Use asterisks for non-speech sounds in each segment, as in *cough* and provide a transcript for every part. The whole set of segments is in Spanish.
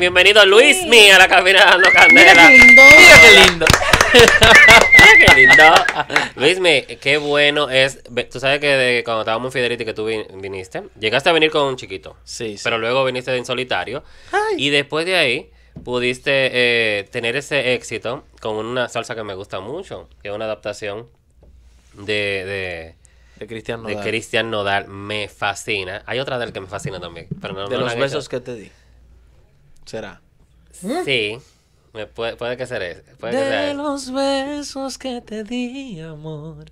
Bienvenido Luismi a la cabina candela. Mira qué lindo. Mira qué lindo. *laughs* Mira qué lindo. Luismi, qué bueno es. Tú sabes que cuando estábamos en y que tú viniste, llegaste a venir con un chiquito. Sí, Pero luego viniste en solitario. Y después de ahí pudiste eh, tener ese éxito con una salsa que me gusta mucho, que es una adaptación de, de Cristian Nodal. De Cristian Nodal me fascina. Hay otra del que me fascina también. Pero no, de los besos que te di. ¿Será? ¿Mm? Sí. puede, que sea eso. de los besos que te di, amor.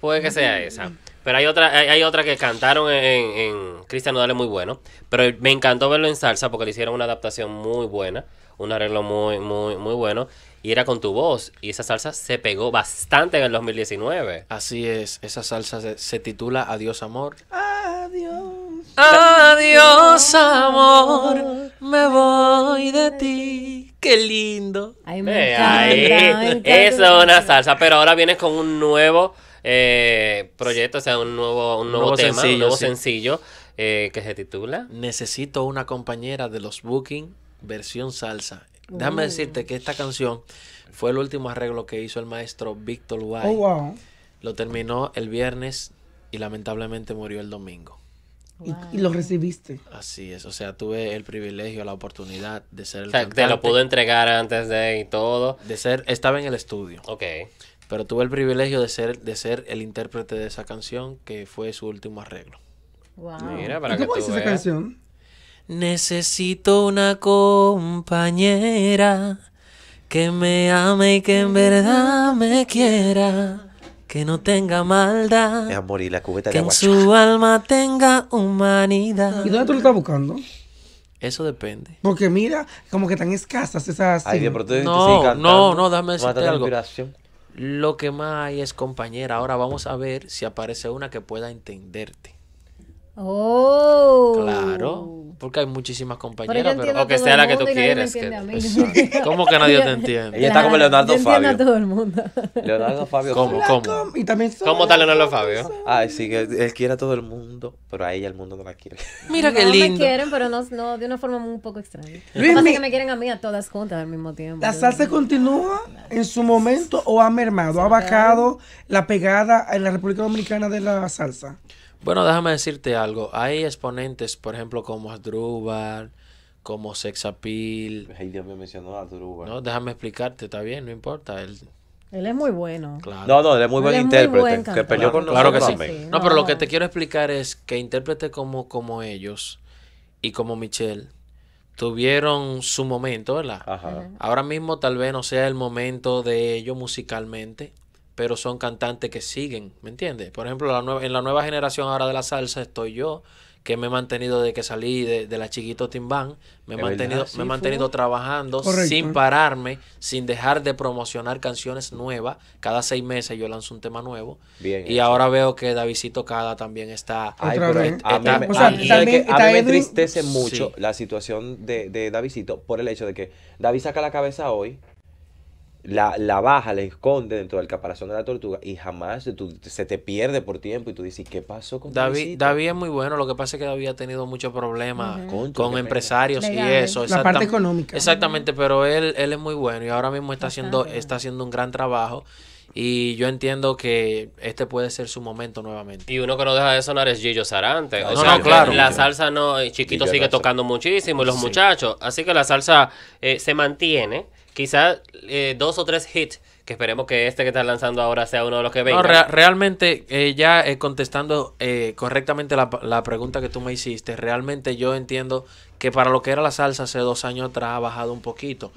Puede que sea esa. Pero hay otra, hay, otra que cantaron en, Cristiano Cristian muy bueno. Pero me encantó verlo en salsa porque le hicieron una adaptación muy buena. Un arreglo muy, muy, muy bueno. Y era con tu voz. Y esa salsa se pegó bastante en el 2019. Así es. Esa salsa se titula Adiós Amor. Adiós. Adiós, amor, me voy de ti. Qué lindo. Ay, es una salsa, pero ahora vienes con un nuevo eh, proyecto, o sea, un nuevo, un nuevo, tema, un nuevo sencillo eh, que se titula. Necesito una compañera de los Booking versión salsa. Déjame uh. decirte que esta canción fue el último arreglo que hizo el maestro Víctor oh, White Lo terminó el viernes y lamentablemente murió el domingo. Y, lo recibiste. Así es, o sea, tuve el privilegio, la oportunidad de ser Te lo pudo entregar antes de y todo. De ser, estaba en el estudio. Ok. Pero tuve el privilegio de ser, de ser el intérprete de esa canción que fue su último arreglo. Wow. Mira, para que tú esa canción? Necesito una compañera que me ame y que en verdad me quiera que no tenga maldad. amor, y la cubeta que su alma tenga humanidad. ¿Y dónde tú lo estás buscando? Eso depende. Porque mira, como que tan escasas esas. no, no, no, dame decirte algo. Lo que más hay es compañera. Ahora vamos a ver si aparece una que pueda entenderte. Oh. Claro. Porque hay muchísimas compañeras, pero, pero que sea la que tú quieres. *laughs* ¿Cómo que nadie te entiende? Ella está como Leonardo Fabio. todo el mundo. Leonardo Fabio. ¿Cómo? ¿Cómo? Y también ¿Cómo está Leonardo Fabio? Ay, sí, que él, quiere a todo el mundo, pero a ella el mundo no la quiere. *laughs* Mira qué lindo. me quieren, pero no, de una forma un poco extraña. Luis, que me quieren a mí a todas juntas al mismo tiempo. ¿La salsa continúa en su momento o ha mermado? ¿Ha bajado la pegada en la República Dominicana de la salsa? Bueno, déjame decirte algo. Hay exponentes, por ejemplo, como Asdrúbal, como Sexapil. Ay, Dios me mencionó a No, déjame explicarte, está bien, no importa. Él él es muy bueno. Claro. No, no, él es muy buen intérprete. claro, que sí. No, pero lo que te quiero explicar es que intérpretes como, como ellos y como Michelle tuvieron su momento, ¿verdad? Ajá. Ahora mismo tal vez no sea el momento de ellos musicalmente, pero son cantantes que siguen, ¿me entiendes? Por ejemplo, en la nueva generación ahora de la salsa estoy yo, que me he mantenido desde que salí de, la chiquito Timbán, me he mantenido, me he mantenido trabajando sin pararme, sin dejar de promocionar canciones nuevas. Cada seis meses yo lanzo un tema nuevo. y ahora veo que Davidito Cada también está. a, mí, me, mucho la situación de, de Davidito por el hecho de que David saca la cabeza hoy la, la, baja, la esconde dentro del caparazón de la tortuga y jamás se te pierde por tiempo y tú dices, ¿qué pasó con David? David es muy bueno, lo que pasa es que David ha tenido muchos problemas con empresarios y eso. La parte económica. Exactamente, pero él, él es muy bueno y ahora mismo está, haciendo, está haciendo un gran trabajo. Y yo entiendo que este puede ser su momento nuevamente. Y uno que no deja de sonar es Gillo Sarante. Ah, o sea, la salsa no, eh, Chiquito sigue tocando muchísimo, y los muchachos. Así que la salsa eh, se mantiene. Quizás eh, dos o tres hits que esperemos que este que estás lanzando ahora sea uno de los que venga. realmente, eh, ya eh, contestando eh, correctamente la, pregunta que tú me hiciste, realmente yo entiendo que para lo que era la salsa hace dos años atrás ha bajado un poquito,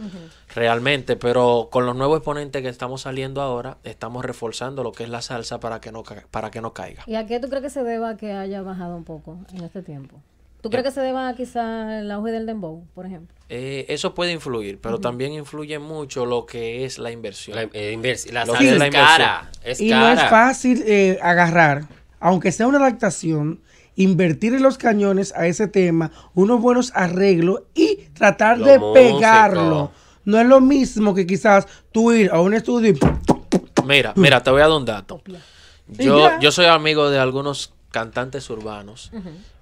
realmente, pero con los nuevos exponentes que estamos saliendo ahora, estamos reforzando lo que es la salsa para que no, para que no caiga. ¿Y a qué tú crees que se deba que haya bajado un poco en este tiempo? ¿Tú crees que se deba quizá el auge del dembow, por ejemplo? Eh, eso puede influir, pero también influye mucho lo que es la inversión. La, eh, la, es cara. y no es fácil eh, agarrar, aunque sea una adaptación, invertir en los cañones a ese tema, unos buenos arreglos y tratar de pegarlo. No es lo mismo que quizás tú ir a un estudio y... Mira, mira, te voy a dar un dato. Yo, yo soy amigo de algunos cantantes urbanos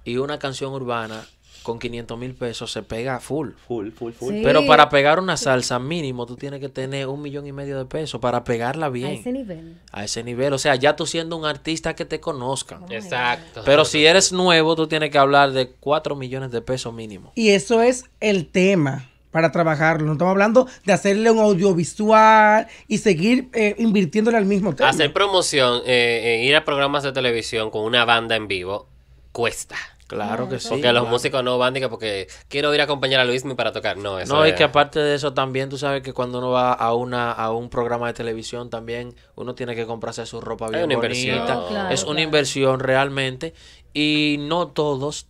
y una canción urbana con 500 mil pesos se pega full. Full, full, Pero para pegar una salsa mínimo tú tienes que tener un millón y medio de pesos para pegarla bien. A ese nivel. A ese nivel. O sea, ya tú siendo un artista que te conozcan. Oh Exacto. Pero si eres nuevo, tú tienes que hablar de 4 millones de pesos mínimo. Y eso es el tema para trabajarlo. No estamos hablando de hacerle un audiovisual y seguir eh, invirtiéndole al mismo tiempo. Hacer promoción, eh, eh, ir a programas de televisión con una banda en vivo, cuesta. Claro que sí. Porque los músicos no van porque quiero ir a acompañar a Luismi para tocar. No, No, es... y que aparte de eso también tú sabes que cuando uno va a una a un programa de televisión también uno tiene que comprarse su ropa bien es una es una inversión realmente y no todos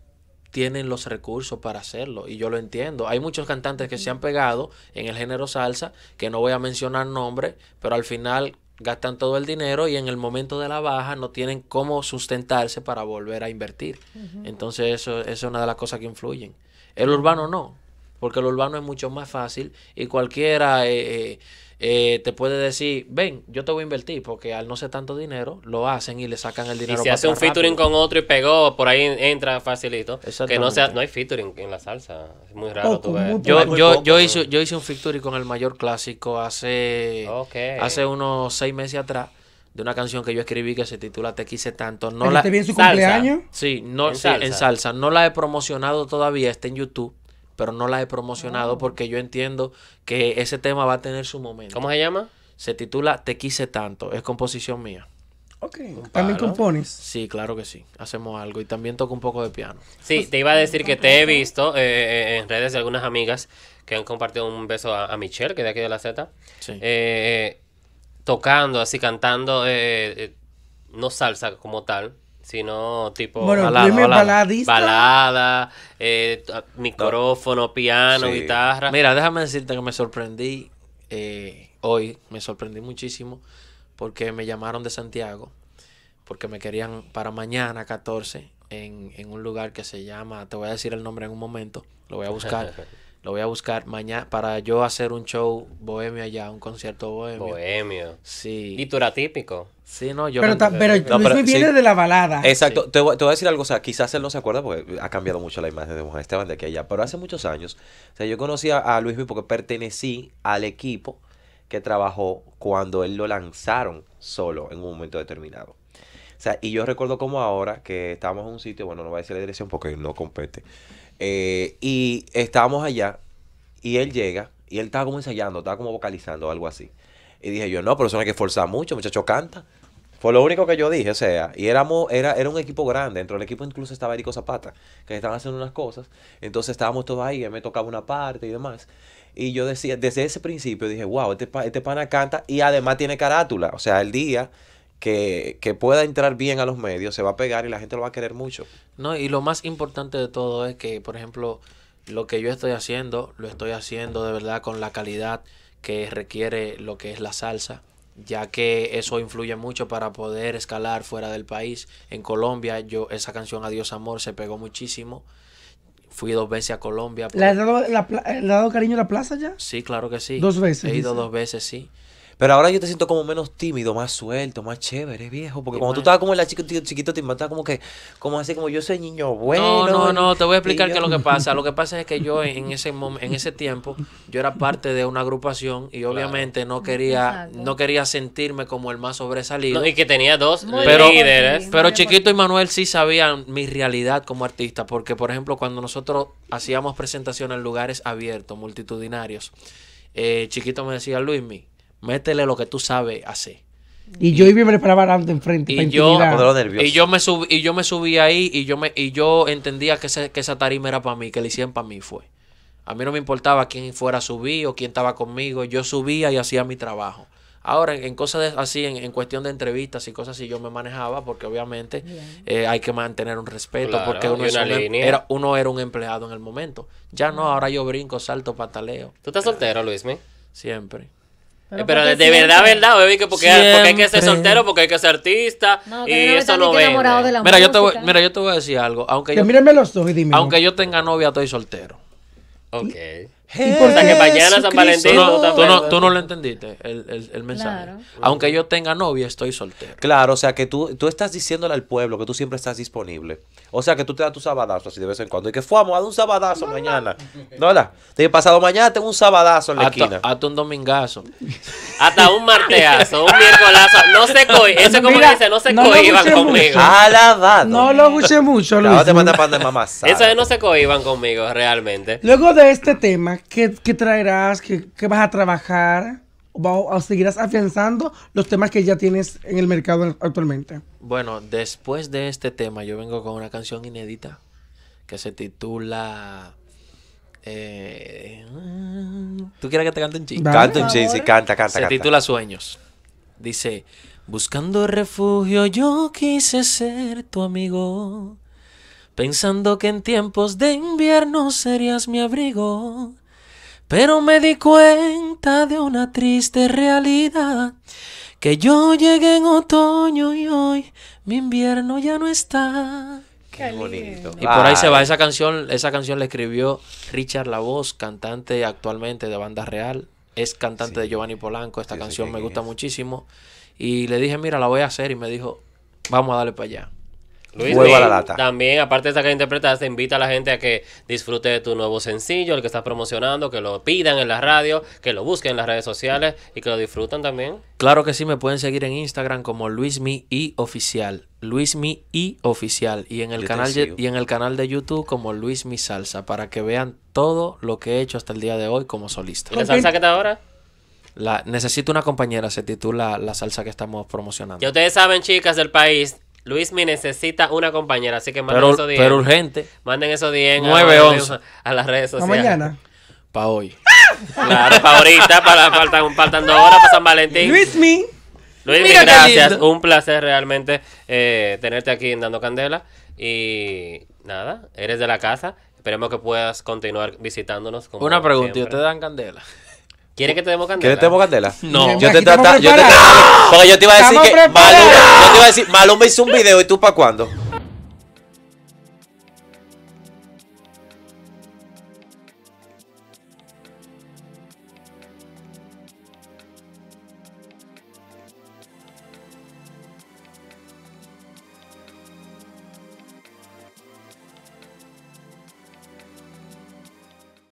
tienen los recursos para hacerlo y yo lo entiendo. Hay muchos cantantes que se han pegado en el género salsa, que no voy a mencionar nombres, pero al final gastan todo el dinero y en el momento de la baja no tienen cómo sustentarse para volver a invertir. Entonces eso, es una de las cosas que influyen. El urbano no, porque el urbano es mucho más fácil y cualquiera... Eh, eh, eh, te puede decir, ven, yo te voy a invertir, porque al no ser tanto dinero, lo hacen y le sacan el dinero. Y si hace un featuring con otro y pegó, por ahí entra facilito. Que no sea, no hay featuring en la salsa. Es muy raro. yo, yo, yo, hice, yo hice un featuring con el mayor clásico hace, hace unos seis meses atrás de una canción que yo escribí que se titula Te quise tanto. No la... bien su cumpleaños? Sí, no, en, salsa. No la he promocionado todavía, está en YouTube pero no la he promocionado ah. porque yo entiendo que ese tema va a tener su momento. ¿Cómo se llama? Se titula Te quise tanto, es composición mía. Ok. ¿También compones? Sí, claro que sí. Hacemos algo. Y también toco un poco de piano. Sí, te iba a decir que te he visto eh, eh, en redes de algunas amigas que han compartido un beso a, Michelle, que de aquí de la Z. Eh, tocando, así cantando, no salsa como tal, sino tipo bueno, balada, balada, eh, micrófono, piano, guitarra. Mira, déjame decirte que me sorprendí eh, hoy, me sorprendí muchísimo porque me llamaron de Santiago, porque me querían para mañana 14 en, en un lugar que se llama, te voy a decir el nombre en un momento, lo voy a buscar. *laughs* Lo voy a buscar mañana para yo hacer un show bohemio allá, un concierto bohemio. Bohemio. Sí. Y tú típico. Sí, no, yo. Pero, pero, no, pero viene de la balada. Exacto. Te, voy, a decir algo, o sea, quizás él no se acuerda porque ha cambiado mucho la imagen de Juan Esteban de aquí allá, pero hace muchos años, o sea, yo conocí a, Luis porque pertenecí al equipo que trabajó cuando él lo lanzaron solo en un momento determinado. O sea, y yo recuerdo como ahora que estábamos en un sitio, bueno, no voy a decir la dirección porque no compete. Eh, y estábamos allá y él llega y él estaba como ensayando, estaba como vocalizando o algo así. Y dije yo, no, pero eso no hay que esforzar mucho, muchacho canta. Fue lo único que yo dije, o sea, y éramos, era, era un equipo grande, dentro del equipo incluso estaba Erico Zapata, que estaban haciendo unas cosas, entonces estábamos todos ahí, él me tocaba una parte y demás. Y yo decía, desde ese principio dije, wow, este, este pana canta y además tiene carátula, o sea, el día que, pueda entrar bien a los medios, se va a pegar y la gente lo va a querer mucho. No, y lo más importante de todo es que, por ejemplo, lo que yo estoy haciendo, lo estoy haciendo de verdad con la calidad que requiere lo que es la salsa, ya que eso influye mucho para poder escalar fuera del país. En Colombia, yo esa canción Adiós Amor se pegó muchísimo. Fui dos veces a Colombia. ¿Le has dado, dado cariño a la plaza ya? Sí, claro que sí. Dos veces. He ido dos veces, sí. Pero ahora yo te siento como menos tímido, más suelto, más chévere, viejo. Porque cuando tú estabas como el la chiquito, te estabas como que, como así, como yo soy niño bueno. No, no, no, te voy a explicar qué es lo que *laughs* pasa. Lo que pasa es que yo en ese en ese tiempo, yo era parte de una agrupación y obviamente no quería, no quería sentirme como el más sobresalido. y que tenía dos líderes. Pero Chiquito y Manuel sí sabían mi realidad como artista. Porque, por ejemplo, cuando nosotros hacíamos presentaciones en lugares abiertos, multitudinarios, eh, Chiquito me decía, Luis Luismi, métele lo que tú sabes hacer. Y, yo iba y me preparaba enfrente. Y, yo, y yo me subí, y yo me subí ahí y yo me, y yo entendía que, que esa tarima era para mí, que le hicieron para mí fue. A mí no me importaba quién fuera a subir o quién estaba conmigo. Yo subía y hacía mi trabajo. Ahora, en, cosas así, en, cuestión de entrevistas y cosas así, yo me manejaba porque obviamente eh, hay que mantener un respeto porque uno, em, era, uno era un empleado en el momento. Ya no, ahora yo brinco, salto, pataleo. ¿Tú estás soltero, Luismi? Siempre. Pero, de verdad, verdad, baby, que porque, hay que ser soltero, porque hay que ser artista. y eso lo vende. Mira, yo te voy, mira, yo te voy a decir algo. Aunque yo, y Aunque yo tenga novia, estoy soltero. Ok importa que mañana San Valentín. no, tú no, tú no lo entendiste el, mensaje. Aunque yo tenga novia, estoy soltero. Claro, o sea, que tú, estás diciéndole al pueblo que tú siempre estás disponible. O sea, que tú te das tu sabadazo así de vez en cuando. Y que fuamos a un sabadazo mañana. ¿No, la Te pasado mañana tengo un sabadazo en la esquina. Hasta un domingazo. *laughs* hasta un marteazo, un miércolazo. No se coy. Eso es como dice, no se conmigo. Ah, no lo escuché mucho, Luis. te de mamá. Eso no se cohiban conmigo, realmente. Luego de este tema ¿Qué, traerás? ¿Qué, vas a trabajar? ¿O, seguirás afianzando los temas que ya tienes en el mercado actualmente? Bueno, después de este tema yo vengo con una canción inédita que se titula... Eh, ¿Tú quieres que te cante un chiste? Canta un chiste, sí, canta, canta. Se titula Sueños. Dice, buscando refugio yo quise ser tu amigo, pensando que en tiempos de invierno serías mi abrigo. Pero me di cuenta de una triste realidad, que yo llegué en otoño y hoy mi invierno ya no está. Qué bonito. Y por ahí se va esa canción, esa canción la escribió Richard voz cantante actualmente de Banda Real, es cantante de Giovanni Polanco, esta canción me gusta muchísimo y le dije, "Mira, la voy a hacer" y me dijo, "Vamos a darle para allá." Luis También, aparte de esta que interpretaste, invita a la gente a que disfrute de tu nuevo sencillo, el que estás promocionando, que lo pidan en la radio, que lo busquen en las redes sociales y que lo disfrutan también. Claro que sí, me pueden seguir en Instagram como Luismi y Oficial. Luismi y Oficial. Y en, el canal, y en el canal de YouTube como Luismi Salsa, para que vean todo lo que he hecho hasta el día de hoy como solista. la salsa que está ahora? La, necesito una compañera, se titula La salsa que estamos promocionando. y ustedes saben, chicas del país, Luis me necesita una compañera, así que manden esos urgente. Manden esos 10 a, las redes sociales. mañana? Para hoy. *laughs* para ahorita, para, faltan, horas para San Valentín. Luis Mi gracias. Un placer realmente eh, tenerte aquí en Dando Candela. Y nada, eres de la casa. Esperemos que puedas continuar visitándonos. Una pregunta, ¿y ustedes dan candela? ¿Quieres que te demos candela? ¿Quieres que te demos candela? *laughs* No. Yo te trato... Yo te Porque yo te iba a decir que. Maluma, yo te iba a decir, me hizo un video y tú para cuándo?